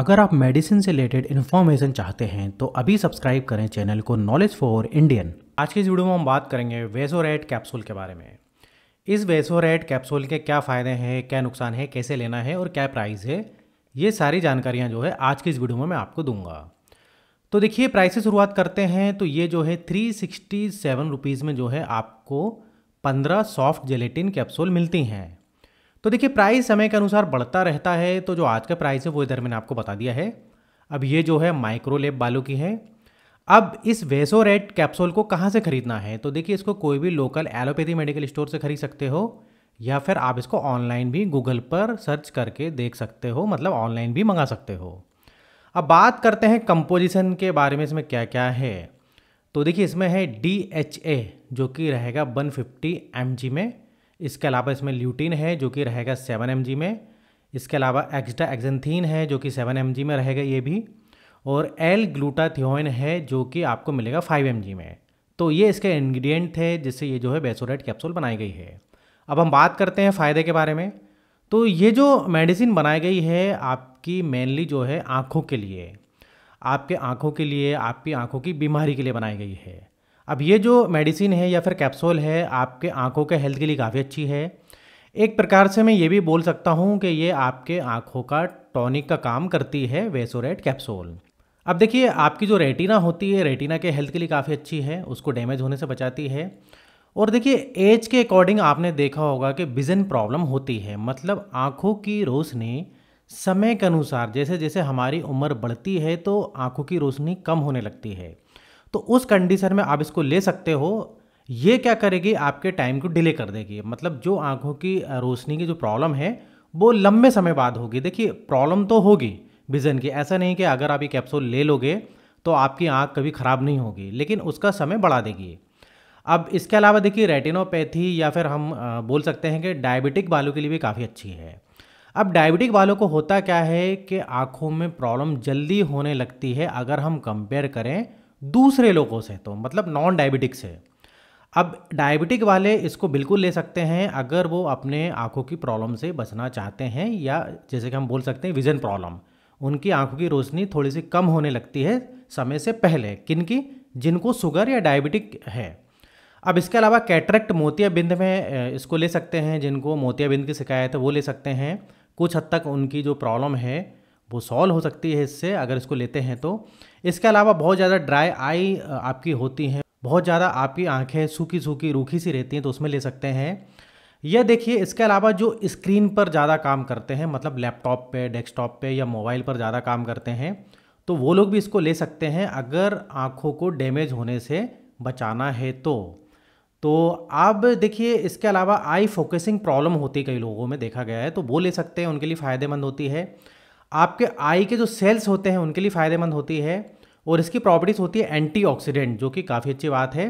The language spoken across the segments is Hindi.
अगर आप मेडिसिन से रिलेटेड इन्फॉर्मेशन चाहते हैं तो अभी सब्सक्राइब करें चैनल को नॉलेज फॉर इंडियन आज की इस वीडियो में हम बात करेंगे वेसोरेट कैप्सूल के बारे में इस वेसोरेट कैप्सूल के क्या फ़ायदे हैं क्या नुकसान है कैसे लेना है और क्या प्राइस है ये सारी जानकारियाँ जो है आज की इस वीडियो में मैं आपको दूंगा तो देखिए प्राइस से शुरुआत करते हैं तो ये जो है थ्री सिक्सटी सेवन रुपीज़ में जो है आपको पंद्रह सॉफ्ट जेलेटिन कैप्सूल मिलती हैं तो देखिए प्राइस समय के अनुसार बढ़ता रहता है तो जो आज का प्राइस है वो इधर मैंने आपको बता दिया है अब ये जो है माइक्रोलेब बालू की है अब इस वेसो रेड कैप्सूल को कहाँ से खरीदना है तो देखिए इसको कोई भी लोकल एलोपैथी मेडिकल स्टोर से खरीद सकते हो या फिर आप इसको ऑनलाइन भी गूगल पर सर्च करके देख सकते हो मतलब ऑनलाइन भी मंगा सकते हो अब बात करते हैं कंपोजिशन के बारे में इसमें क्या क्या है तो देखिए इसमें है डी एच ए जो कि रहेगा 150 फिफ्टी में इसके अलावा इसमें ल्यूटीन है जो कि रहेगा सेवन एम में इसके अलावा एक्स्ट्रा एक्जेंथीन है जो कि सेवन एम में रहेगा ये भी और एल ग्लूटाथियोइन है जो कि आपको मिलेगा फाइव एम में तो ये इसके इन्ग्रीडियंट थे जिससे ये जो है बेसोरेट कैप्सूल बनाई गई है अब हम बात करते हैं फ़ायदे के बारे में तो ये जो मेडिसिन बनाई गई है आपकी मेनली जो है आँखों के लिए आपके आँखों के लिए आपकी आँखों की बीमारी के लिए बनाई गई है अब ये जो मेडिसिन है या फिर कैप्सूल है आपके आँखों के हेल्थ के लिए काफ़ी अच्छी है एक प्रकार से मैं ये भी बोल सकता हूँ कि ये आपके आँखों का टॉनिक का काम करती है वेसोरेट कैप्सूल अब देखिए आपकी जो रेटिना होती है रेटिना के हेल्थ के लिए काफ़ी अच्छी है उसको डैमेज होने से बचाती है और देखिए एज के अकॉर्डिंग आपने देखा होगा कि विज़न प्रॉब्लम होती है मतलब आँखों की रोशनी समय के अनुसार जैसे जैसे हमारी उम्र बढ़ती है तो आँखों की रोशनी कम होने लगती है तो उस कंडीशन में आप इसको ले सकते हो ये क्या करेगी आपके टाइम को डिले कर देगी मतलब जो आंखों की रोशनी की जो प्रॉब्लम है वो लंबे समय बाद होगी देखिए प्रॉब्लम तो होगी विज़न की ऐसा नहीं कि अगर आप ये कैप्सूल ले लोगे तो आपकी आँख कभी ख़राब नहीं होगी लेकिन उसका समय बढ़ा देगी अब इसके अलावा देखिए रेटिनोपैथी या फिर हम बोल सकते हैं कि डायबिटिक बालों के लिए भी काफ़ी अच्छी है अब डायबिटिक बालों को होता क्या है कि आँखों में प्रॉब्लम जल्दी होने लगती है अगर हम कंपेयर करें दूसरे लोगों से तो मतलब नॉन डायबिटिक से अब डायबिटिक वाले इसको बिल्कुल ले सकते हैं अगर वो अपने आँखों की प्रॉब्लम से बचना चाहते हैं या जैसे कि हम बोल सकते हैं विज़न प्रॉब्लम उनकी आँखों की रोशनी थोड़ी सी कम होने लगती है समय से पहले किन की जिनको शुगर या डायबिटिक है अब इसके अलावा कैटरेक्ट मोतियाबिंद में इसको ले सकते हैं जिनको मोतियाबिंद की शिकायत है वो ले सकते हैं कुछ हद तक उनकी जो प्रॉब्लम है वो सॉल्व हो सकती है इससे अगर इसको लेते हैं तो इसके अलावा बहुत ज़्यादा ड्राई आई आपकी होती हैं बहुत ज़्यादा आपकी आंखें सूखी सूखी रूखी सी रहती हैं तो उसमें ले सकते हैं यह देखिए इसके अलावा जो स्क्रीन पर ज़्यादा काम करते हैं मतलब लैपटॉप पे डेस्कटॉप पे या मोबाइल पर ज़्यादा काम करते हैं तो वो लोग भी इसको ले सकते हैं अगर आँखों को डैमेज होने से बचाना है तो तो अब देखिए इसके अलावा आई फोकसिंग प्रॉब्लम होती है कई लोगों में देखा गया है तो वो ले सकते हैं उनके लिए फ़ायदेमंद होती है आपके आई के जो सेल्स होते हैं उनके लिए फ़ायदेमंद होती है और इसकी प्रॉपर्टीज़ होती है एंटीऑक्सीडेंट जो कि काफ़ी अच्छी बात है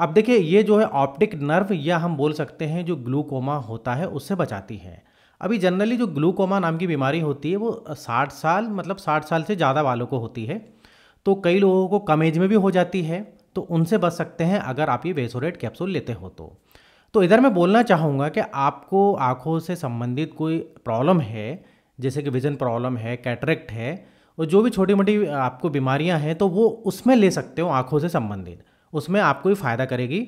अब देखिए ये जो है ऑप्टिक नर्व या हम बोल सकते हैं जो ग्लूकोमा होता है उससे बचाती है अभी जनरली जो ग्लूकोमा नाम की बीमारी होती है वो साठ साल मतलब साठ साल से ज़्यादा वालों को होती है तो कई लोगों को कम एज में भी हो जाती है तो उनसे बच सकते हैं अगर आप ये वेसोरेट कैप्सूल लेते हो तो तो इधर मैं बोलना चाहूँगा कि आपको आँखों से संबंधित कोई प्रॉब्लम है जैसे कि विज़न प्रॉब्लम है कैटरेक्ट है और जो भी छोटी मोटी आपको बीमारियां हैं तो वो उसमें ले सकते हो आँखों से संबंधित उसमें आपको ही फ़ायदा करेगी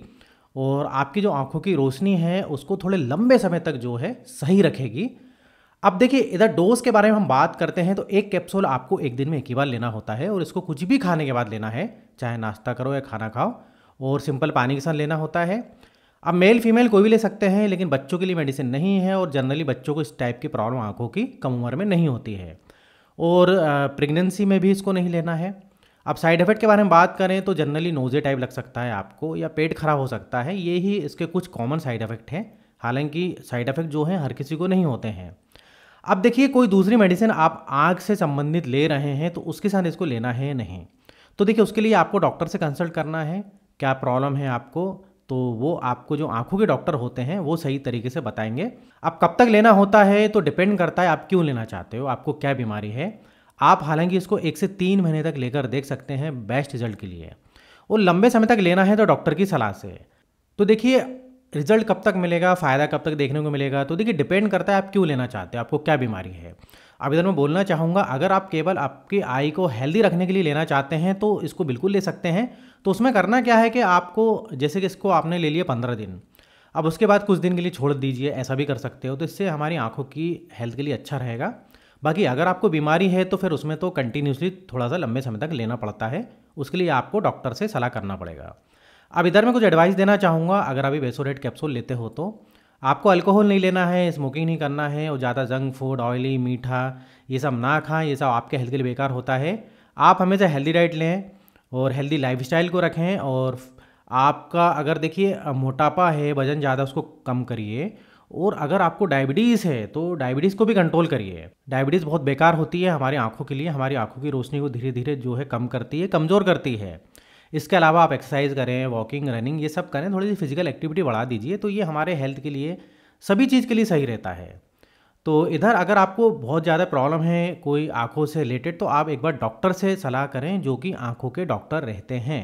और आपकी जो आँखों की रोशनी है उसको थोड़े लंबे समय तक जो है सही रखेगी अब देखिए इधर डोज के बारे में हम बात करते हैं तो एक कैप्सूल आपको एक दिन में एक ही बार लेना होता है और इसको कुछ भी खाने के बाद लेना है चाहे नाश्ता करो या खाना खाओ और सिंपल पानी के साथ लेना होता है अब मेल फीमेल कोई भी ले सकते हैं लेकिन बच्चों के लिए मेडिसिन नहीं है और जनरली बच्चों को इस टाइप की प्रॉब्लम आँखों की कम उम्र में नहीं होती है और प्रेगनेंसी में भी इसको नहीं लेना है अब साइड इफेक्ट के बारे में बात करें तो जनरली नोजे टाइप लग सकता है आपको या पेट खराब हो सकता है ये ही इसके कुछ कॉमन साइड इफेक्ट हैं हालांकि साइड इफेक्ट जो हैं हर किसी को नहीं होते हैं अब देखिए कोई दूसरी मेडिसिन आप आँख से संबंधित ले रहे हैं तो उसके साथ इसको लेना है नहीं तो देखिए उसके लिए आपको डॉक्टर से कंसल्ट करना है क्या प्रॉब्लम है आपको तो वो आपको जो आंखों के डॉक्टर होते हैं वो सही तरीके से बताएंगे आप कब तक लेना होता है तो डिपेंड करता है आप क्यों लेना चाहते हो आपको क्या बीमारी है आप हालांकि इसको एक से तीन महीने तक लेकर देख सकते हैं बेस्ट रिजल्ट के लिए और लंबे समय तक लेना है तो डॉक्टर की सलाह से तो देखिए रिजल्ट कब तक मिलेगा फ़ायदा कब तक देखने को मिलेगा तो देखिए डिपेंड करता है आप क्यों लेना चाहते हो आपको क्या बीमारी है आवेदन में बोलना चाहूँगा अगर आप केवल आपकी आई को हेल्दी रखने के लिए लेना चाहते हैं तो इसको बिल्कुल ले सकते हैं तो उसमें करना क्या है कि आपको जैसे कि इसको आपने ले लिया पंद्रह दिन अब उसके बाद कुछ दिन के लिए छोड़ दीजिए ऐसा भी कर सकते हो तो इससे हमारी आँखों की हेल्थ के लिए अच्छा रहेगा बाकी अगर आपको बीमारी है तो फिर उसमें तो कंटिन्यूसली थोड़ा सा लंबे समय तक लेना पड़ता है उसके लिए आपको डॉक्टर से सलाह करना पड़ेगा अब इधर मैं कुछ एडवाइस देना चाहूँगा अगर आप वेसोरेट कैप्सूल लेते हो तो आपको अल्कोहल नहीं लेना है स्मोकिंग नहीं करना है और ज़्यादा जंक फूड ऑयली मीठा ये सब ना खाएं ये सब आपके हेल्थ के लिए बेकार होता है आप हमेशा हेल्दी डाइट लें और हेल्दी लाइफ को रखें और आपका अगर देखिए मोटापा है वज़न ज़्यादा उसको कम करिए और अगर आपको डायबिटीज़ है तो डायबिटीज़ को भी कंट्रोल करिए डायबिटीज़ बहुत बेकार होती है हमारी आँखों के लिए हमारी आँखों की रोशनी को धीरे धीरे जो है कम करती है कमज़ोर करती है इसके अलावा आप एक्सरसाइज करें वॉकिंग रनिंग ये सब करें थोड़ी सी फिजिकल एक्टिविटी बढ़ा दीजिए तो ये हमारे हेल्थ के लिए सभी चीज़ के लिए सही रहता है तो इधर अगर आपको बहुत ज़्यादा प्रॉब्लम है कोई आँखों से रिलेटेड तो आप एक बार डॉक्टर से सलाह करें जो कि आँखों के डॉक्टर रहते हैं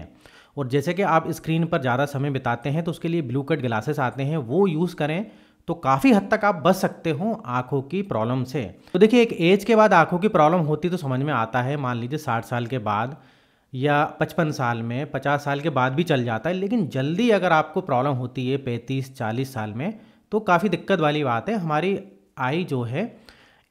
और जैसे कि आप स्क्रीन पर ज़्यादा समय बिताते हैं तो उसके लिए ब्लू कट ग्लासेस आते हैं वो यूज़ करें तो काफ़ी हद तक आप बच सकते हो आँखों की प्रॉब्लम से तो देखिए एक एज के बाद आँखों की प्रॉब्लम होती तो समझ में आता है मान लीजिए साठ साल के बाद या पचपन साल में पचास साल के बाद भी चल जाता है लेकिन जल्दी अगर आपको प्रॉब्लम होती है पैंतीस चालीस साल में तो काफ़ी दिक्कत वाली बात है हमारी आई जो है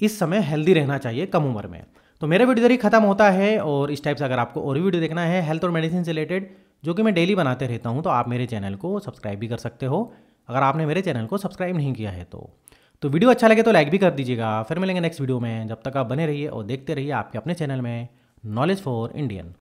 इस समय हेल्दी रहना चाहिए कम उम्र में तो मेरा वीडियो जरिए खत्म होता है और इस टाइप से अगर आपको और भी वीडियो देखना है हेल्थ और मेडिसिन से रिलेटेड जो कि मैं डेली बनाते रहता हूँ तो आप मेरे चैनल को सब्सक्राइब भी कर सकते हो अगर आपने मेरे चैनल को सब्सक्राइब नहीं किया है तो तो वीडियो अच्छा लगे तो लाइक भी कर दीजिएगा फिर मिलेंगे नेक्स्ट वीडियो में जब तक आप बने रहिए और देखते रहिए आपके अपने चैनल में नॉलेज फॉर इंडियन